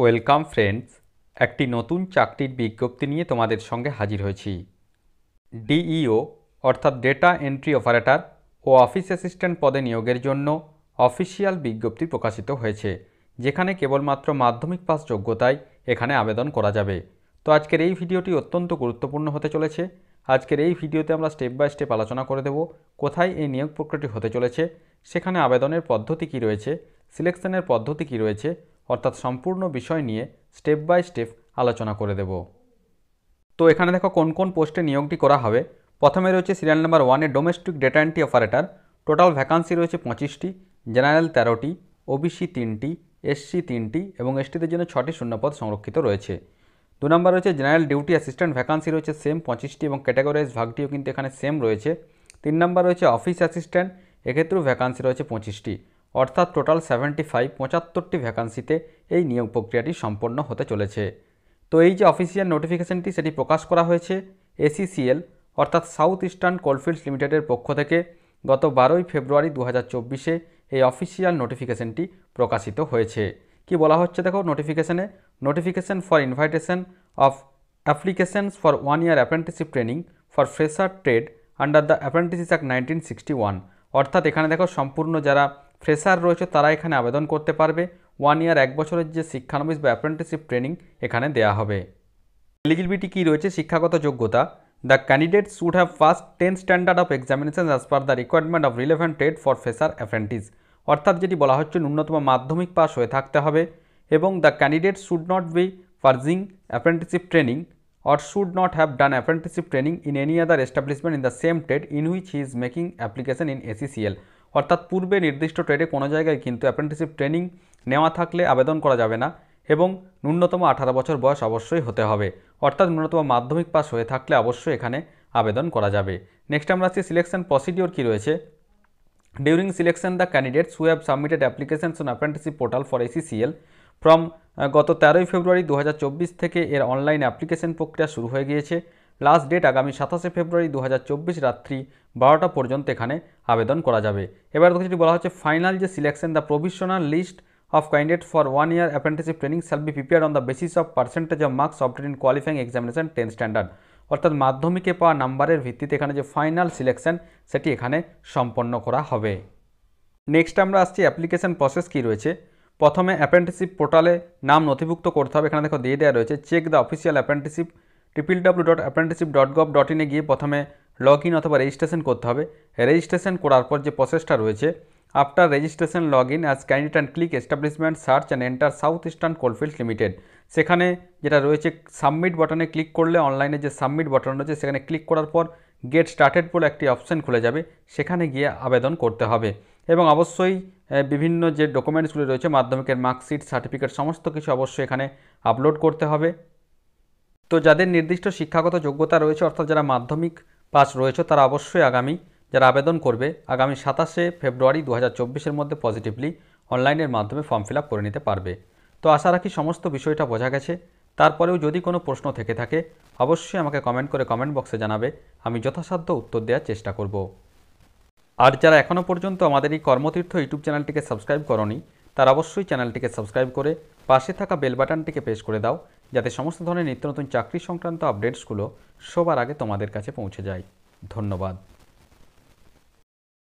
welcome friends একটি নতুন চাকরির বিজ্ঞপ্তি নিয়ে তোমাদের সঙ্গে হাজির হয়েছি ডিইও অর্থাৎ ডেটা এন্ট্রি অপারেটর ও অফিস অ্যাসিস্ট্যান্ট পদে নিয়োগের জন্য অফিসিয়াল বিজ্ঞপ্তি প্রকাশিত হয়েছে যেখানে কেবলমাত্র মাধ্যমিক পাস যোগ্যতায় এখানে আবেদন করা যাবে তো আজকের এই ভিডিওটি অত্যন্ত গুরুত্বপূর্ণ হতে চলেছে আজকের এই ভিডিওতে আমরা স্টেপ বাই স্টেপ আলোচনা করে দেব কোথায় এই নিয়োগ প্রক্রিয়াটি হতে চলেছে সেখানে আবেদনের পদ্ধতি কী রয়েছে সিলেকশনের পদ্ধতি কী রয়েছে অর্থাৎ সম্পূর্ণ বিষয় নিয়ে স্টেপ বাই স্টেপ আলোচনা করে দেব তো এখানে দেখো কোন কোন পোস্টে নিয়োগটি করা হবে প্রথমে রয়েছে সিরিয়াল নাম্বার ওয়ানে domestic data entry operator total vacancy রয়েছে পঁচিশটি জেনারেল তেরোটি ওবিসি তিনটি এসসি তিনটি এবং এসটিদের জন্য ছটি শূন্যপদ সংরক্ষিত রয়েছে দু নম্বর রয়েছে জেনারেল ডিউটি অ্যাসিস্ট্যান্ট ভ্যাকান্সি রয়েছে সেম পঁচিশটি এবং ক্যাটাগরাইজ ভাগটিও কিন্তু এখানে সেম রয়েছে তিন নম্বর রয়েছে অফিস অ্যাসিস্ট্যান্ট এক্ষেত্রেও ভ্যাকান্সি রয়েছে পঁচিশটি অর্থাৎ টোটাল সেভেন্টি ফাইভ পঁচাত্তরটি ভ্যাকান্সিতে এই নিয়োগ প্রক্রিয়াটি সম্পন্ন হতে চলেছে তো এই যে অফিসিয়াল নোটিফিকেশনটি সেটি প্রকাশ করা হয়েছে এসিসিএল অর্থাৎ সাউথ ইস্টার্ন কোলফিল্ডস লিমিটেডের পক্ষ থেকে গত বারোই ফেব্রুয়ারি দু চব্বিশে এই অফিসিয়াল নোটিফিকেশনটি প্রকাশিত হয়েছে কি বলা হচ্ছে দেখো নোটিফিকেশনে notification for invitation of applications for one year apprenticeship training for fresher trade under the apprentices act nineteen sixty one অর্থাৎ এখানে দেখো সম্পূর্ণ যারা ফ্রেশার রয়েছে তারা এখানে আবেদন করতে পারবে ওয়ান ইয়ার এক বছরের যে শিক্ষানবিশ বা অ্যাপ্রেন্টিসশিপ ট্রেনিং এখানে দেয়া হবে এলিজিবিলিটি কী রয়েছে শিক্ষাগত যোগ্যতা the candidate should have first ten standard of examination as per the requirement of relevant trade for fresher apprentice অর্থাৎ যেটি বলা হচ্ছে ন্যূনতম মাধ্যমিক পাশ হয়ে থাকতে হবে এবং the candidate should not be forging apprenticeship training or should not have done apprenticeship training in any other establishment in the same trade in which he is making application in ACCL অর্থাৎ পূর্বে নির্দিষ্ট ট্রেডে কোনো জায়গায় কিন্তু apprenticeship training নেওয়া থাকলে আবেদন করা যাবে না এবং ন্যূনতম আঠারো বছর বয়স অবশ্যই হতে হবে অর্থাৎ ন্যূনতম মাধ্যমিক পাস হয়ে থাকলে অবশ্যই এখানে আবেদন করা যাবে নেক্সট আমরা আসছি সিলেকশন প্রসিডিওর কী রয়েছে during selection the candidates who have submitted applications on apprenticeship portal for ACCL from গত তেরোই ফেব্রুয়ারি দু থেকে এর অনলাইন অ্যাপ্লিকেশন প্রক্রিয়া শুরু হয়ে গিয়েছে লাস্ট ডেট আগামী সাতাশে ফেব্রুয়ারি দু রাত্রি বারোটা পর্যন্ত এখানে আবেদন করা যাবে এবার যেটি বলা হচ্ছে ফাইনাল যে selection the provisional list of candidate for one year apprenticeship training shall be prepared on the basis of percentage of marks obtained in qualifying examination 10 standard অর্থাৎ মাধ্যমিকে পাওয়া নাম্বারের ভিত্তিতে এখানে যে ফাইনাল সিলেকশন সেটি এখানে সম্পন্ন করা হবে নেক্সট আমরা আসছি অ্যাপ্লিকেশন প্রসেস কি রয়েছে প্রথমে অ্যাপ্রেন্টিসশিপ পোর্টালে নাম নথিভুক্ত করতে হবে এখানে দেখো দিয়ে দেওয়া রয়েছে check the official apprenticeship triple W dot apprenticeship dot gov dot ইনে গিয়ে প্রথমে লগ ইন অথবা রেজিস্ট্রেশন করতে হবে রেজিস্ট্রেশন করার পর যে প্রসেসটা রয়েছে after registration log in as candidate and click establishment search and enter South Eastern coalfield limited সেখানে যেটা রয়েছে সাবমিট বটনে ক্লিক করলে অনলাইনে যে সাবমিট বটন রয়েছে সেখানে ক্লিক করার পর গেট স্টার্টেড বলে একটি অপশান খুলে যাবে সেখানে গিয়ে আবেদন করতে হবে এবং অবশ্যই বিভিন্ন যে ডকুমেন্টসগুলো রয়েছে মাধ্যমিকের মার্কশিট সার্টিফিকেট সমস্ত কিছু অবশ্যই এখানে আপলোড করতে হবে তো যাদের নির্দিষ্ট শিক্ষাগত যোগ্যতা রয়েছে অর্থাৎ যারা মাধ্যমিক পাস রয়েছে তারা অবশ্যই আগামী যারা আবেদন করবে আগামী সাতাশে ফেব্রুয়ারি দু হাজার মধ্যে পজিটিভলি অনলাইনের মাধ্যমে ফর্ম ফিল করে নিতে পারবে তো আশা রাখি সমস্ত বিষয়টা বোঝা গেছে তারপরেও যদি কোনো প্রশ্ন থেকে থাকে অবশ্যই আমাকে কমেন্ট করে কমেন্ট বক্সে জানাবে আমি যথাসাধ্য উত্তর দেওয়ার চেষ্টা করব আর যারা এখনও পর্যন্ত আমাদের এই কর্মতীর্থ ইউটিউব চ্যানেলটিকে সাবস্ক্রাইব করনি তার অবশ্যই চ্যানেলটিকে সাবস্ক্রাইব করে পাশে থাকা বেল বাটনটিকে প্রেস করে দাও যাতে সমস্ত ধরনের নিত্য নতুন চাকরি সংক্রান্ত আপডেটসগুলো সবার আগে তোমাদের কাছে পৌঁছে যায় ধন্যবাদ